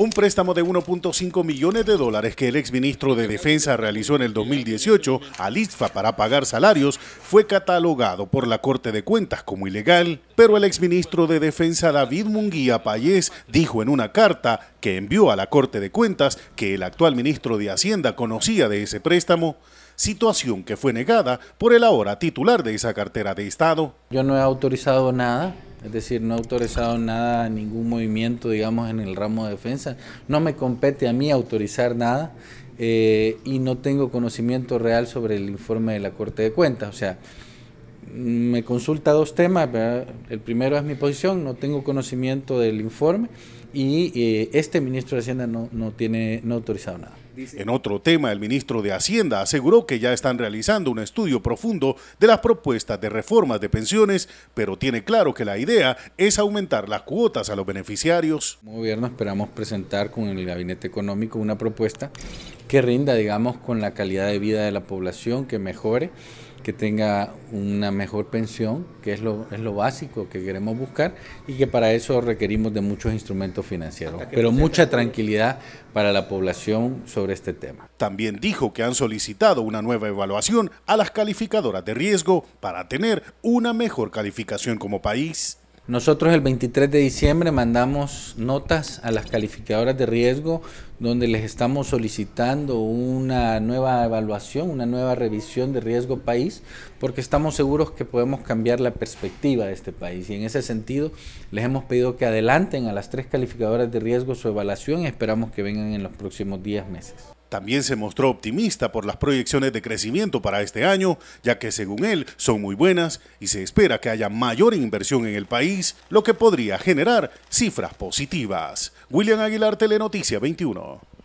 Un préstamo de 1.5 millones de dólares que el exministro de Defensa realizó en el 2018 al ISFA para pagar salarios fue catalogado por la Corte de Cuentas como ilegal, pero el exministro de Defensa David Munguía Payés dijo en una carta que envió a la Corte de Cuentas que el actual ministro de Hacienda conocía de ese préstamo, situación que fue negada por el ahora titular de esa cartera de Estado. Yo no he autorizado nada es decir, no he autorizado nada, ningún movimiento, digamos, en el ramo de defensa. No me compete a mí autorizar nada eh, y no tengo conocimiento real sobre el informe de la Corte de Cuentas. O sea, me consulta dos temas. El primero es mi posición, no tengo conocimiento del informe y eh, este ministro de Hacienda no, no tiene no autorizado nada. En otro tema, el ministro de Hacienda aseguró que ya están realizando un estudio profundo de las propuestas de reformas de pensiones, pero tiene claro que la idea es aumentar las cuotas a los beneficiarios. Como gobierno esperamos presentar con el gabinete económico una propuesta que rinda, digamos, con la calidad de vida de la población, que mejore que tenga una mejor pensión, que es lo, es lo básico que queremos buscar y que para eso requerimos de muchos instrumentos financieros. Pero mucha tranquilidad para la población sobre este tema. También dijo que han solicitado una nueva evaluación a las calificadoras de riesgo para tener una mejor calificación como país. Nosotros el 23 de diciembre mandamos notas a las calificadoras de riesgo donde les estamos solicitando una nueva evaluación, una nueva revisión de riesgo país, porque estamos seguros que podemos cambiar la perspectiva de este país. Y en ese sentido les hemos pedido que adelanten a las tres calificadoras de riesgo su evaluación y esperamos que vengan en los próximos 10 meses. También se mostró optimista por las proyecciones de crecimiento para este año, ya que según él son muy buenas y se espera que haya mayor inversión en el país, lo que podría generar cifras positivas. William Aguilar, Telenoticia 21.